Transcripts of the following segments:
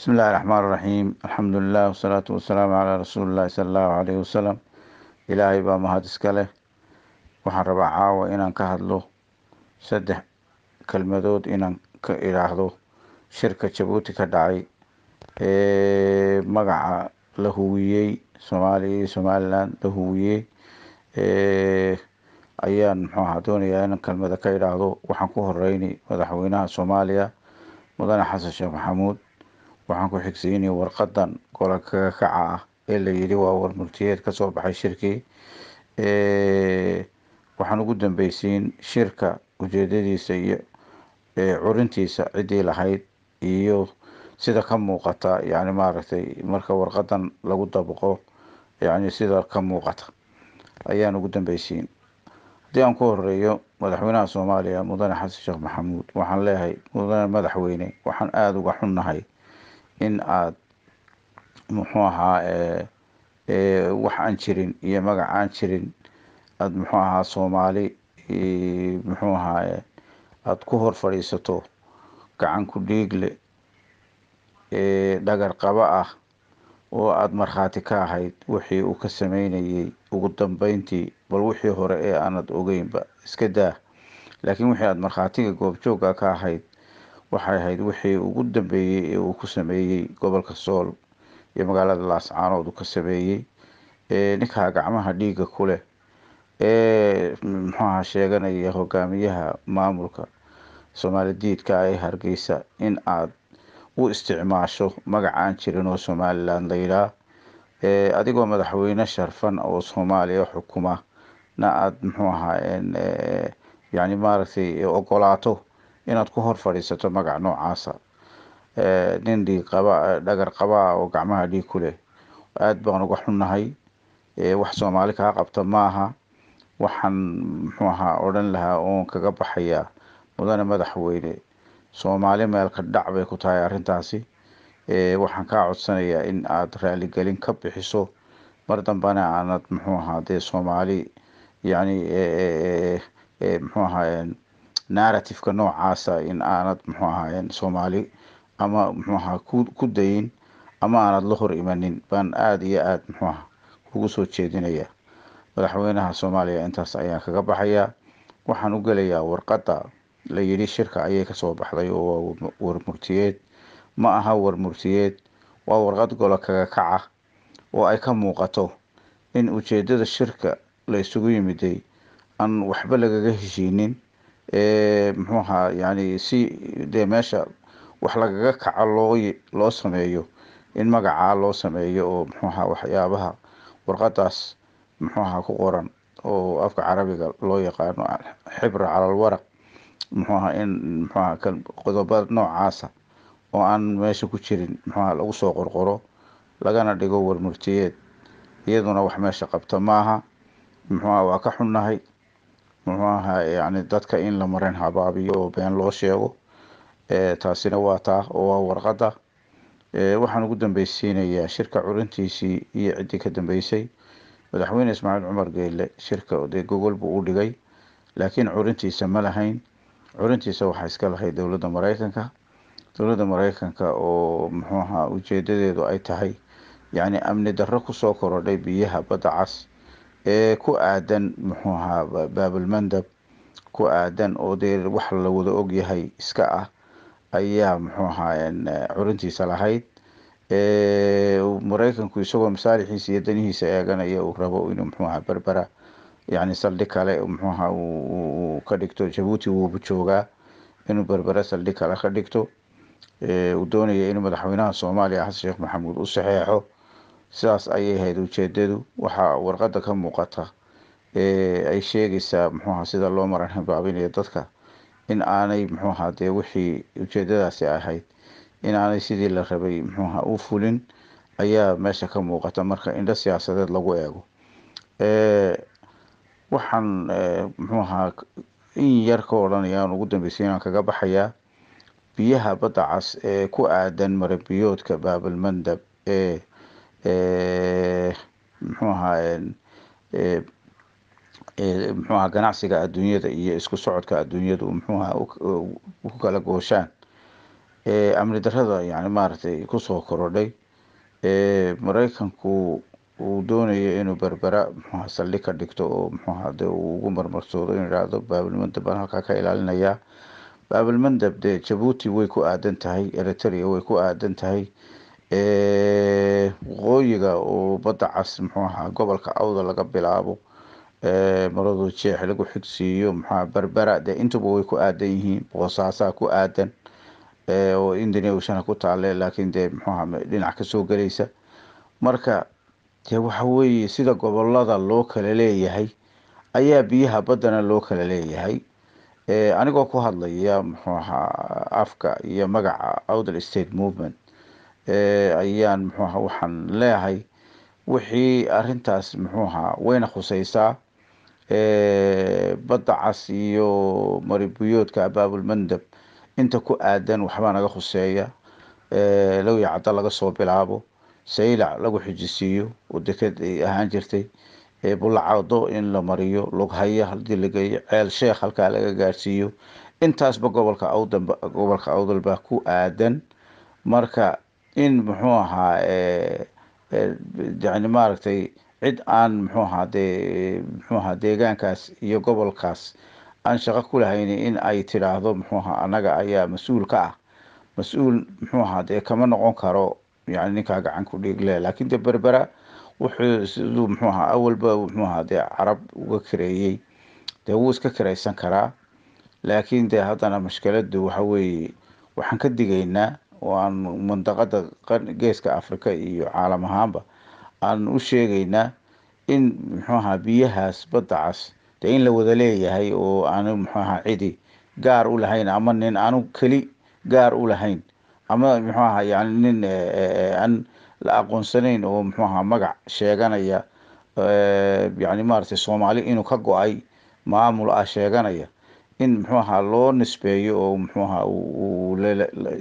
بسم الله الرحمن الرحيم الحمد لله والصلاة والسلام على رسول الله صلى الله عليه وسلم ilaahay baa mahad iska leh waxaan rabaa caawa inaan ka hadlo saddex kelmadood inaan ka idhaahdo shirka jabuuti ka dhacay ee magaca la huwiyey soomaaliya iyo somalilan la huwiyey ayaan muxuu ahaa doonayaa inaan kelmada ka idhaahdo waxaan ku horeyni madaxweynaha soomaaliya mudane xasan sheekh maxamuud waxaan ku xigsiinay warqadan gobolka kaca ah ee la yidhi waa warmultiyeed ka soo baxay shirkii waxaan ugu dambeysiin shirka ujeedadiisa iyo curintiisa ciddii lahayd iyo sida ka muuqata yani maaragtay marka warqadan lagu dabaqo yani sida ka muuqata ayaan ugu dambeysiin haddii aan ku horeeyo madaxweynaha soomaaliya mudane xasan sheekh maxamuud waxaan leeyahay mudane madaxweyne waxaan aada uga xunnahay in aad muxuu ahaa eh, eh, wax aan jirin iyo magac aan jirin aad muxuu ahaa soomaali eh, muxuu ahaa aada ku hor fadhiisato gacan ku dhiigle dhagar qabo ah oo aada markhaati ka ahayd wixii uu ka sameynayay ugu dambeyntii bal wixii hore ee aanad ogeynba iska daa laakiin wixii aada markhaatiga goobjoogga ka ahayd waxay ahayd wixii ugu dambeeyey ee uu ku sameeyey gobolka sool iyo magaalada laascaanood uu ka sameeyey ninkaa gacmaha dhiigga ku leh ee muxuaha sheeganaya hogaamiyaha maamulka soomaali diidka ah ee hargeysa in aad u isticmaasho magac aan jirin oo somalilan layiraa adigoo madaxweyne sharfan oo soomaaliya xukuma na aad muxuu ahaa yani maaragtay ogolaato inaad ku hor fadhiisato magac noocaasa nin dhiigqaba dhagar qabaa oo gacmaha dhiig ku leh aada baan uga xunnahay wax soomaali kaa qabta maaha waxaan muxuu ahaa odhan lahaa oon kaga baxayaa mudane madaxweyne soomaali meelka dhac bay ku tahay arintaasi waxaan kaa codsanayaa in aad raaligelin ka bixiso mar dambana aanad muxuu ahaa dee soomaali yani muxuu ahaa narativeka noocaasa in aanad muxuu ahaayen soomaali ama muxuu ahaa ku dayin ama aanad la hor imanin baan aada iyo aada muxuu aha kugu soo jeedinaya madaxweynaha soomaaliya intaas ayaan kaga baxayaa waxaan u gelayaa warqadda la yidhi shirka ayay kasoo baxday oo waa war ma aha warmurtiyeed waa warqad golo kaga kaca oo ay ka muuqato in ujeedada shirka la isugu yimiday aan waxba lagaga heshiinin muxuahaa yani si dee meesha wax lagaga kaco loo loo sameeyo in magacaa loo sameeyo oo muxuaha waxyaabaha warqadaas muxuaha ku qoran oo afka carabiga loo yaqaano xibra calal waraq muxuaha in muxuaha qodobada noocaasa oo aan meesha ku jirin muxuaha lagu soo qorqoro lagana dhigo warmurtiyeed iyaduna wax meesha qabto maaha muxuaha waa ka xunnahay muxuu ahaa eh, yani dadka in la marin habaabiyo oo been loo sheego eh, taasina waa taa oo waa warqada eh, waxaan ugu dambeysiinayaa shirka curintiisii iyo ciddii ka dambeysay madaxweyne ismaaciil cumar geyle shirka dee gogol buu u dhigay laakiin curintiisa ma lahayn curintiisa waxaa iska lahayd dowladda mareykanka dowladda maraykanka oo muxuu ahaa ujeedadeedu ay tahay yacni amni darro kusoo korodhay biyaha badda cas ee ku aadan muxuu ahaa baabulmandab ku aadan oo dee wax la wada ogyahay iska ah ayaa muxuu ahaa curintiisa lahayd maraykanku isagoo masaalixiisa iyo danihiisa eeganaya uu rabo inuu muxuu ahaa berbera yacni saldhig kale muxuu ahaa uu ka dhigto jabuuti wuubu joogaa inuu berbera saldhig kale ka dhigto uu doonaya inuu madaxweynaha soomaaliya xasan sheekh maxamuud u saxeexo sidaas ayay ahayd ujeedadu waxaa warqada ka muuqata ay sheegaysaa muxuuha sida loo maran maranxibaabinayo dadka in aanay muxuuha dee wixii ujeedadaasi ahayd inaanay sidii la rabay muxuuha u fulin ayaa meesha ka muuqata marka indho siyaasadeed lagu eego waxaan muxuuha in yar ka odhanayaan ugu dambeysay inaan kaga baxayaa biyaha badda cas ee ku aadan marabiyoodka baabalmandab ee Eh, muxuu ahaay eh, eh, mxuaha ganacsiga adduunyada iyo isku socodka adduunyadu mxuaha ku kala gooshaan amni darada yani maaragtay kusoo korodhay maraykanku uu doonayo inuu berbera mxuaha saldhig ka dhigto oo mxuaha de uu ugu marmarsoodo inu ihahdo baabilmandab baan halkaa ka ilaalinayaa baabilmandab dee jabuuti way ku aadan tahay eriteria way ku aadan tahay waqooyiga oo badda cas muxuu ahaa gobolka awda laga bilaabo maradu jeex lagu xigsiiyo maxaa berbera dee intuba way ku aadan yihiin boosaasaa ku aadan oo indonesiana ku taale laakiin dee muxuaha dhinac kasoo gelaysa marka dee waxa weeye sida gobolada loo kala leeyahay ayaa biyaha baddana loo kala leeyahay anigoo ku hadlaya muxuu ahaa afka iyo magaca awdal state movement ayaan muxuuaha waxaan leeyahay wixii arintaas muxuuaha wayna khuseysaa badda cas iyo maribuyoodka abaabulmandab inta ku aadan waxbaa naga khuseeya lawya cadda laga soo bilaabo saylac lagu xijisiiyo oo deked ay ahaan jirtay bulacado in la mariyo lughaya hadii lageeyo ceel sheekh halkaa laga gaarsiiyo intaasba gobolka awdalba ku aadan marka in muxuu ahaa eh, eh, yani maaragtay cid aan muxuu ahaa dee muxuu ahaa deegaankaas iyo gobolkaas aan shaqo ku lahayni in ay tidhaahdo muxuu ahaa annaga ayaa mas-uul ka ah mas-uul muxuu ahaa dee kama noqon karo yani ninkaa gacan ku dhiigle laakiin dee berbera wuxuu siduu muxuu ahaa awalba muxuu ahaa dee carab uga kareeyey dee wuu iska karaysan karaa laakiin dee haddana mashkiladdu waxa weeye waxaan ka digaynaa oo aan mandaqada geeska africa iyo caalam ahaanba aan u sheegaynaa in muxuaha biyahaas badda cas dee in la wada leeyahay oo aanu muxuaha cidi gaar u lahayn ama nin aanu keli gaar u lahayn ama muxuaha yani nin e, e, e, aan la aqoonsanayn oo muxuaha magac sheeganaya yani maaragtay soomaali inuu ka go-ay maamul ah sheeganaya in muxuu ahaa loo nisbeeyo oo muxuu ahaa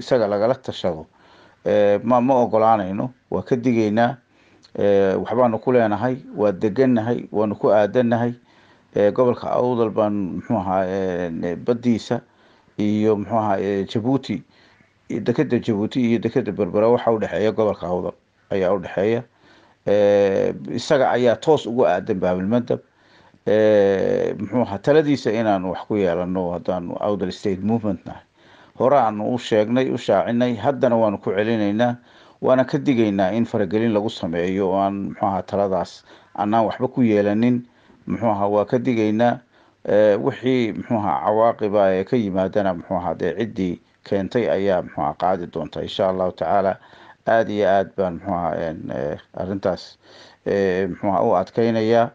isaga lagala tashado eh, ma ma ogolaanayno waa ka digaynaa eh, waxbaanu ku leenahay waa degannahay waanu ku aadannahay eh, gobolka awdal baan muxuu ahaa baddiisa iyo muxuu ahaa jabuuti dekeda jabuuti iyo dekeda berbera waxa udhexeeya gobolka awdal ayaa udhexeeya isaga ayaa toos ugu aadan baabilmadab Eh, muxuu ahaa taladiisa inaanu wax ku yeelano haddaanu outer state movement nahay hore u sheegnay u shaacinay haddana waanu ku celinaynaa waana ka digaynaa in faragelin lagu sameeyo oo aan muxuu ahaa taladaas anaan waxba ku yeelanin muxuu ahaa waa ka digaynaa eh, wixii muxuu ahaa cawaaqiba ee ka yimaadana muxuu ahaa dee ciddii keentay ayaa muxuu ahaa qaadi doonta insha allahu tacaala aada iyo aada baan muxuu ahaa eh, arintaas muxuu ahaa u adkaynayaa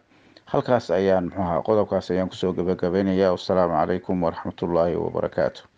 halkaas ayaan muxuaha qodobkaas ayaan kusoo gabagabaynayaa wassalaamu calaykum waraxmatullaahi wabarakaatu